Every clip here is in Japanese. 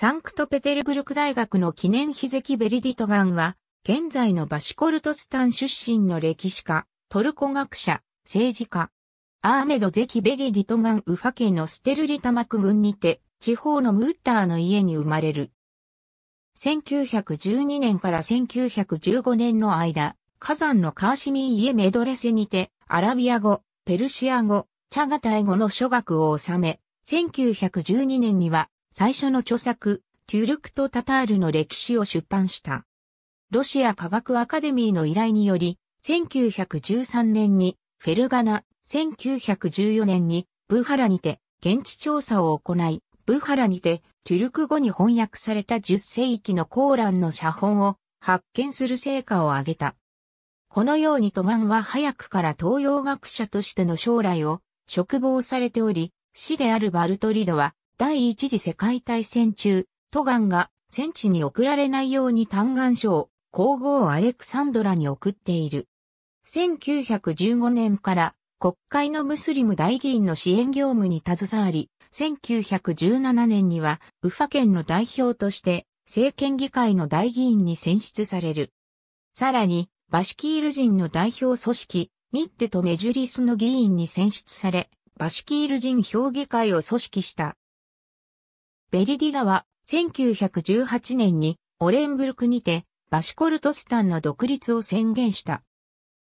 サンクトペテルブルク大学の記念碑石ベリディトガンは、現在のバシコルトスタン出身の歴史家、トルコ学者、政治家。アーメド・ゼキ・ベリディトガン・ウファ家のステルリタマク軍にて、地方のムッラーの家に生まれる。1912年から1915年の間、火山のカーシミン・家メドレセにて、アラビア語、ペルシア語、チャガタイ語の書学を収め、1912年には最初の著作、テュルクとタタールの歴史を出版した。ロシア科学アカデミーの依頼により、1913年にフェルガナ、1914年にブハラにて現地調査を行い、ブハラにてトゥルク語に翻訳された10世紀のコーランの写本を発見する成果を挙げた。このようにトガンは早くから東洋学者としての将来を嘱望されており、死であるバルトリドは第一次世界大戦中、トガンが戦地に送られないように嘆願書を皇后アレクサンドラに送っている。1915年から国会のムスリム大議員の支援業務に携わり、1917年にはウファ県の代表として政権議会の大議員に選出される。さらに、バシキール人の代表組織、ミッテとメジュリスの議員に選出され、バシキール人評議会を組織した。ベリディラは1918年にオレンブルクにてバシコルトスタンの独立を宣言した。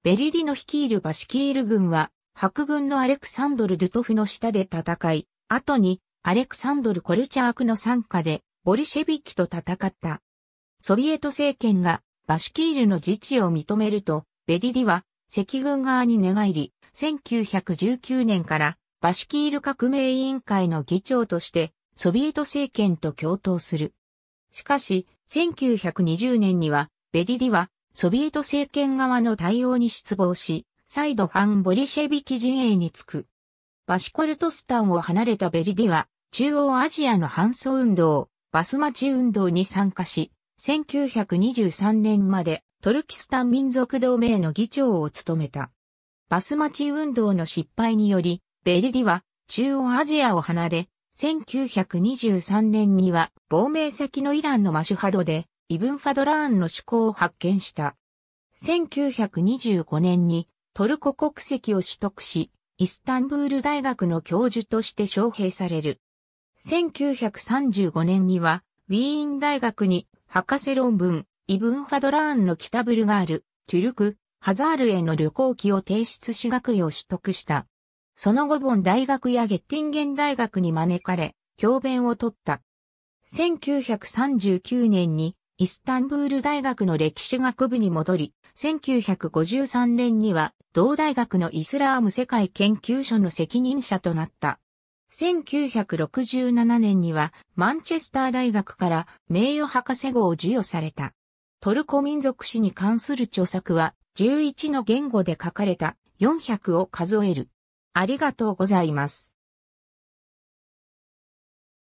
ベリディの率いるバシキール軍は白軍のアレクサンドル・ドゥトフの下で戦い、後にアレクサンドル・コルチャークの参加でボリシェビキと戦った。ソビエト政権がバシキールの自治を認めると、ベリディは赤軍側に寝返り、1919年からバシキール革命委員会の議長としてソビエト政権と共闘する。しかし、1920年には、ベディディは、ソビエト政権側の対応に失望し、再度反ボリシェビキ陣営につく。バシコルトスタンを離れたベリディは、中央アジアの反ソ運動、バスマチ運動に参加し、1923年までトルキスタン民族同盟の議長を務めた。バスマチ運動の失敗により、ベリディは中央アジアを離れ、1923年には亡命先のイランのマシュハドでイブン・ファドラーンの趣向を発見した。1925年にトルコ国籍を取得し、イスタンブール大学の教授として招聘される。1935年にはウィーン大学に博士論文、イブン・ファドラーンの北ブルガール、トゥルク、ハザールへの旅行記を提出し学位を取得した。その後ボン大学やゲッティンゲン大学に招かれ、教鞭を取った。1939年にイスタンブール大学の歴史学部に戻り、1953年には同大学のイスラーム世界研究所の責任者となった。1967年にはマンチェスター大学から名誉博士号を授与された。トルコ民族史に関する著作は11の言語で書かれた400を数える。ありがとうございます。